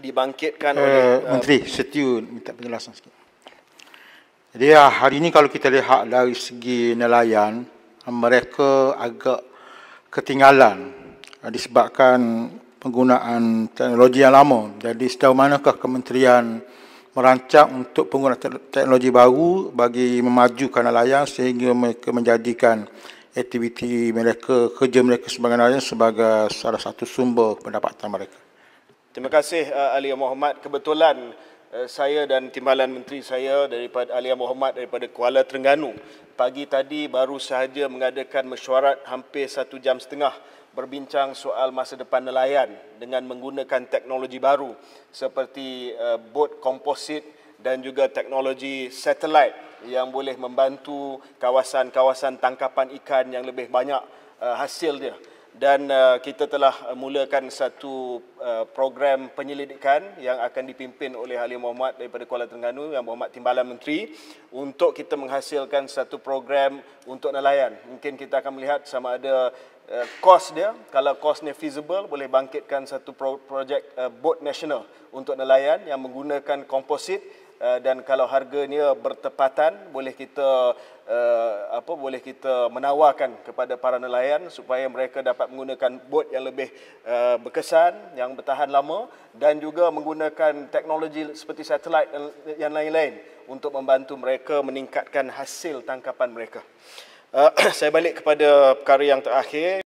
dibangkitkan uh, oleh eh, menteri setiu minta penjelasan sikit. Jadi ah, hari ini kalau kita lihat dari segi nelayan ah, mereka agak ketinggalan ah, disebabkan penggunaan teknologi yang lama. Jadi sejauh manakah kementerian merancang untuk penggunaan teknologi baru bagi memajukan nelayan sehingga mereka menjadikan aktiviti mereka, kerja mereka sebagai nelayan sebagai salah satu sumber pendapatan mereka. Terima kasih uh, Alia Muhammad. Kebetulan uh, saya dan timbalan menteri saya daripada Alia Muhammad daripada Kuala Terengganu pagi tadi baru sahaja mengadakan mesyuarat hampir satu jam setengah berbincang soal masa depan nelayan dengan menggunakan teknologi baru seperti uh, bot komposit dan juga teknologi satelit yang boleh membantu kawasan-kawasan tangkapan ikan yang lebih banyak uh, hasil dia dan uh, kita telah mulakan satu uh, program penyelidikan yang akan dipimpin oleh Ali Muhammad daripada Kuala Terengganu yang Muhammad Timbalan Menteri untuk kita menghasilkan satu program untuk nelayan. Mungkin kita akan melihat sama ada uh, kos dia kalau kosnya feasible boleh bangkitkan satu pro- projek uh, boat nasional untuk nelayan yang menggunakan komposit Eh, dan kalau harganya bertepatan boleh kita uh, apa boleh kita menawarkan kepada para nelayan supaya mereka dapat menggunakan bot yang lebih uh, berkesan yang bertahan lama dan juga menggunakan teknologi seperti satelit yang lain-lain untuk membantu mereka meningkatkan hasil tangkapan mereka. Uh, saya balik kepada perkara yang terakhir